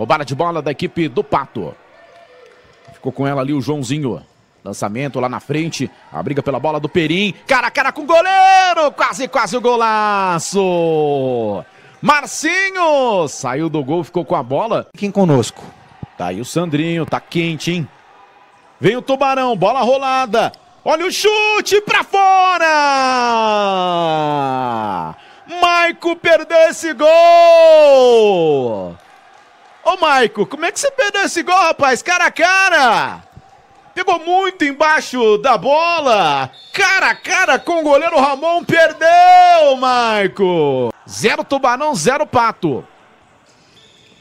Roubada de bola da equipe do Pato. Ficou com ela ali o Joãozinho. Lançamento lá na frente. A briga pela bola do Perim. Cara a cara com o goleiro. Quase, quase o golaço. Marcinho saiu do gol, ficou com a bola. Quem conosco? Tá aí o Sandrinho, tá quente, hein? Vem o Tubarão, bola rolada. Olha o chute pra fora! Maico perdeu esse gol! Ô, Maico, como é que você perdeu esse gol, rapaz? Cara a cara! Pegou muito embaixo da bola. Cara a cara com o goleiro Ramon. Perdeu, Maico. Zero Tubarão, zero Pato.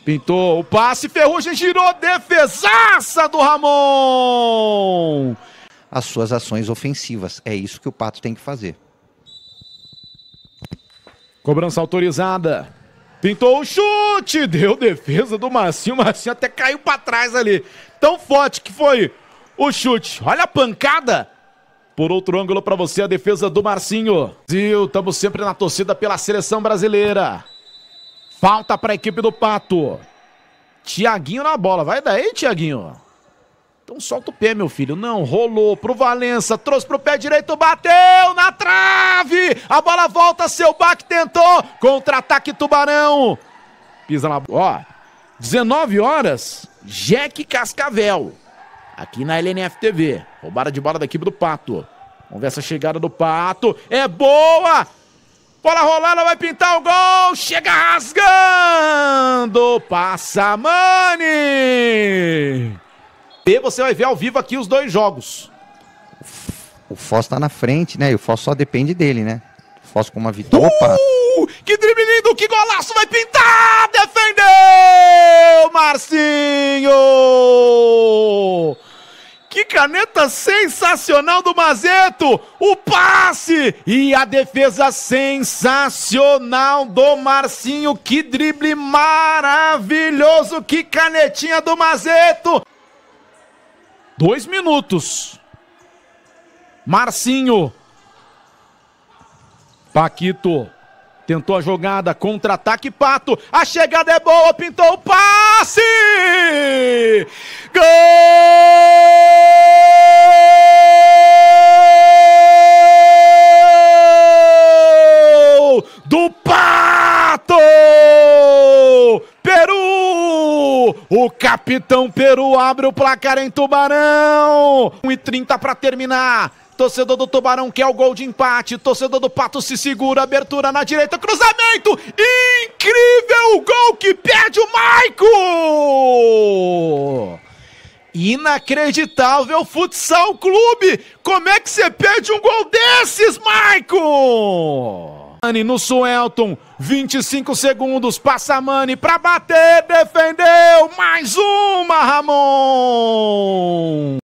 Pintou o passe, Ferrugem girou, defesaça do Ramon! As suas ações ofensivas, é isso que o Pato tem que fazer. Cobrança autorizada. Pintou o chute, deu defesa do Marcinho. O Marcinho até caiu para trás ali. Tão forte que foi o chute. Olha a pancada. Por outro ângulo para você, a defesa do Marcinho. Brasil, estamos sempre na torcida pela seleção brasileira. Falta para a equipe do Pato. Tiaguinho na bola. Vai daí, Tiaguinho. Então solta o pé, meu filho. Não, rolou pro Valença, trouxe pro pé direito, bateu na trave! A bola volta, seu Bac tentou! Contra-ataque Tubarão! Pisa na bola. Ó, 19 horas, Jack Cascavel. Aqui na LNF TV. Roubada de bola da equipe do Pato. Vamos ver essa chegada do Pato. É boa! Bola rolando, vai pintar o gol. Chega rasgando. Passa Mani você vai ver ao vivo aqui os dois jogos. O Foz tá na frente, né? E o Foz só depende dele, né? O Foz com uma vitória. Uh! Opa! Que drible lindo! que golaço, vai pintar! Defendeu! Marcinho! Que caneta sensacional do Mazeto! O passe! E a defesa sensacional do Marcinho! Que drible maravilhoso! Que canetinha do Mazeto! Dois minutos. Marcinho. Paquito. Tentou a jogada, contra-ataque, Pato. A chegada é boa, pintou o passe! Gol! O capitão Peru abre o placar em Tubarão. 1 e 30 para terminar. Torcedor do Tubarão quer o gol de empate. Torcedor do Pato se segura. Abertura na direita. Cruzamento. Incrível gol que perde o Maico. Inacreditável futsal clube. Como é que você perde um gol desses, Maico? Mani no Suelton, 25 segundos, passa Mani para bater, defendeu, mais uma, Ramon!